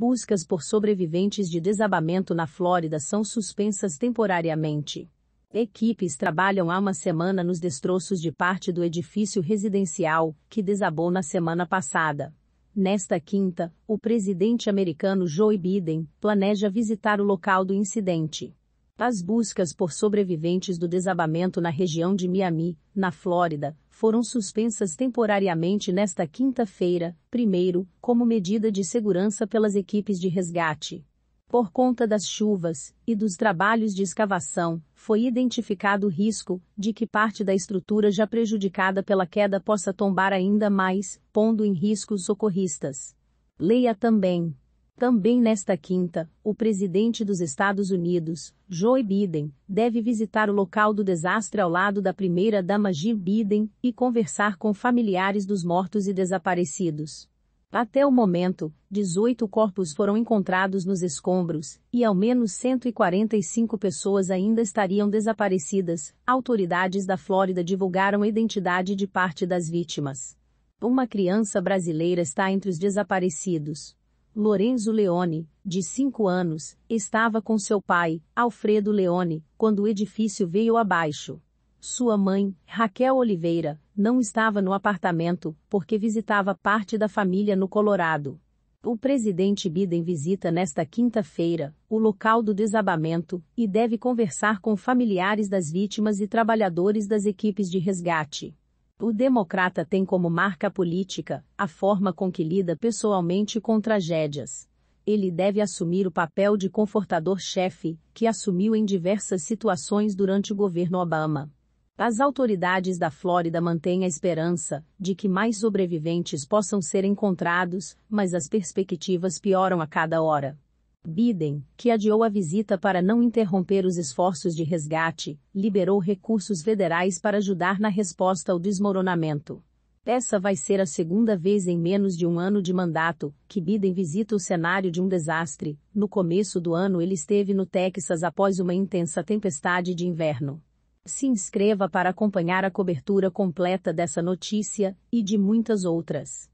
Buscas por sobreviventes de desabamento na Flórida são suspensas temporariamente. Equipes trabalham há uma semana nos destroços de parte do edifício residencial, que desabou na semana passada. Nesta quinta, o presidente americano Joe Biden planeja visitar o local do incidente. As buscas por sobreviventes do desabamento na região de Miami, na Flórida, foram suspensas temporariamente nesta quinta-feira, primeiro, como medida de segurança pelas equipes de resgate. Por conta das chuvas e dos trabalhos de escavação, foi identificado o risco de que parte da estrutura já prejudicada pela queda possa tombar ainda mais, pondo em risco os socorristas. Leia também também nesta quinta, o presidente dos Estados Unidos, Joe Biden, deve visitar o local do desastre ao lado da primeira-dama Jill Biden e conversar com familiares dos mortos e desaparecidos. Até o momento, 18 corpos foram encontrados nos escombros e ao menos 145 pessoas ainda estariam desaparecidas. Autoridades da Flórida divulgaram a identidade de parte das vítimas. Uma criança brasileira está entre os desaparecidos. Lorenzo Leone, de 5 anos, estava com seu pai, Alfredo Leone, quando o edifício veio abaixo. Sua mãe, Raquel Oliveira, não estava no apartamento, porque visitava parte da família no Colorado. O presidente Biden visita nesta quinta-feira o local do desabamento e deve conversar com familiares das vítimas e trabalhadores das equipes de resgate. O democrata tem como marca política a forma com que lida pessoalmente com tragédias. Ele deve assumir o papel de confortador-chefe, que assumiu em diversas situações durante o governo Obama. As autoridades da Flórida mantêm a esperança de que mais sobreviventes possam ser encontrados, mas as perspectivas pioram a cada hora. Biden, que adiou a visita para não interromper os esforços de resgate, liberou recursos federais para ajudar na resposta ao desmoronamento. Essa vai ser a segunda vez em menos de um ano de mandato que Biden visita o cenário de um desastre. No começo do ano, ele esteve no Texas após uma intensa tempestade de inverno. Se inscreva para acompanhar a cobertura completa dessa notícia e de muitas outras.